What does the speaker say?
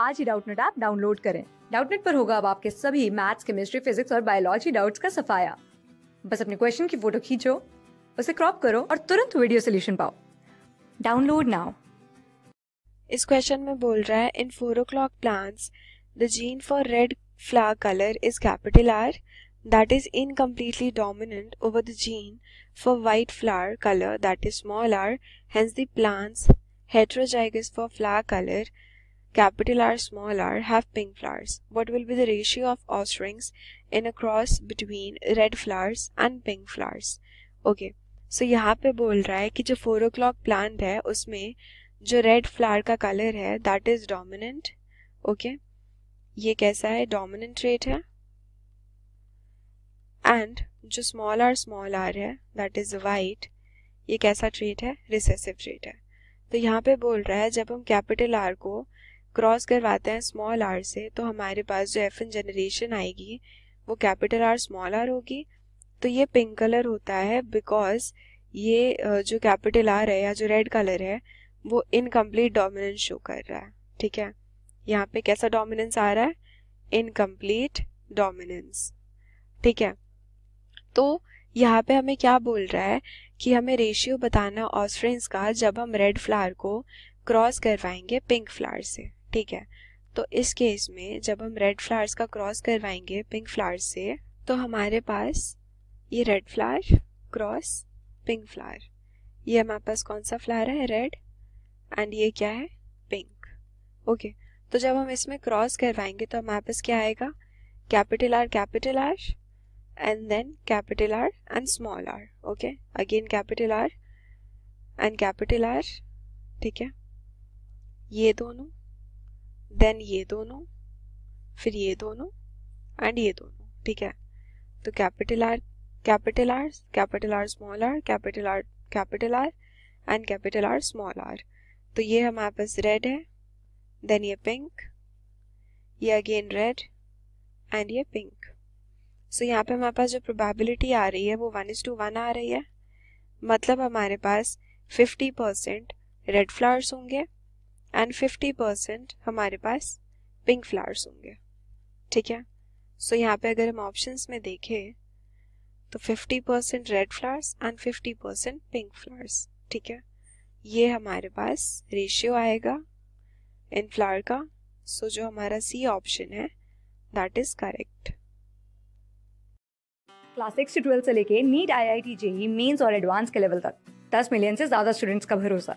आज ही Doubtnut app download करें डाउटनेट पर होगा अब आपके सभी मैथ्स केमिस्ट्री फिजिक्स और बायोलॉजी डाउट्स का सफाया बस अपने क्वेश्चन की फोटो खींचो उसे क्रॉप करो और तुरंत वीडियो सोल्यूशन पाओ डाउनलोड नाउ इस क्वेश्चन में बोल रहा है in four o'clock plants the gene for red flower colour is capital R that is incompletely dominant over the gene for white flower colour that is small R hence the plants heterozygous for flower colour capital R small r have pink flowers. What will be the ratio of offsprings in a cross between red flowers and pink flowers? okay. so, यहाँ पे बोल रहा है कि जो four ओ clock plant है उसमें जो रेड फ्लावर का कलर है दैट इज डोमिनेंट ओके ये कैसा है डोमिनेंट रेट है एंड जो स्मॉल आर स्मॉल आर है दैट इज वाइट ये कैसा ट्रेट है रिसेसिव ट्रेट है तो यहाँ पे बोल रहा है जब हम कैपिटल आर को क्रॉस करवाते हैं स्मॉल आर से तो हमारे पास जो एफ एन जनरेशन आएगी वो कैपिटल आर स्मॉल आर होगी तो ये पिंक कलर होता है बिकॉज ये जो कैपिटल आर है या जो रेड कलर है वो इनकम्प्लीट डोमिनेंस शो कर रहा है ठीक है यहाँ पे कैसा डोमिनेंस आ रहा है इनकम्प्लीट डोमिनेंस ठीक है तो यहाँ पे हमें क्या बोल रहा है कि हमें रेशियो बताना ऑस्फ्रेंस का जब हम रेड फ्लावर को क्रॉस करवाएंगे पिंक फ्लावर से ठीक है तो इस केस में जब हम रेड फ्लावर्स का क्रॉस करवाएंगे पिंक फ्लावर्स से तो हमारे पास ये red flower cross pink flower ये हमारे पास कौन सा फ्लावर है रेड एंड ये क्या है पिंक ओके तो जब हम इसमें क्रॉस करवाएंगे तो हमारे पास क्या आएगा capital R capital R and then capital R and small R okay again capital R and capital R ठीक है ये दोनों देन ये दोनों फिर ये दोनों एंड ये दोनों ठीक है तो capital R capital R capital R small R capital R capital R and capital R small R तो ये हमारे पास रेड है देन ये पिंक ये अगेन रेड एंड ये पिंक सो यहाँ पे हमारे पास जो प्रोबेबिलिटी आ रही है वो वन इज टू वन आ रही है मतलब हमारे पास फिफ्टी परसेंट रेड फ्लावर्स होंगे एंड फिफ्टी परसेंट हमारे पास पिंक फ्लावर्स होंगे ठीक है सो so, यहाँ पे अगर हम ऑप्शंस में देखें तो fifty percent red flowers and fifty percent pink flowers ठीक है ये हमारे पास रेशियो आएगा इन फ्लावर का सो so, जो हमारा सी ऑप्शन है that is correct class six से ट्वेल्थ से लेके NEET I I T JEE Mains और एडवांस के लेवल तक दस मिलियन से ज्यादा स्टूडेंट्स का भरोसा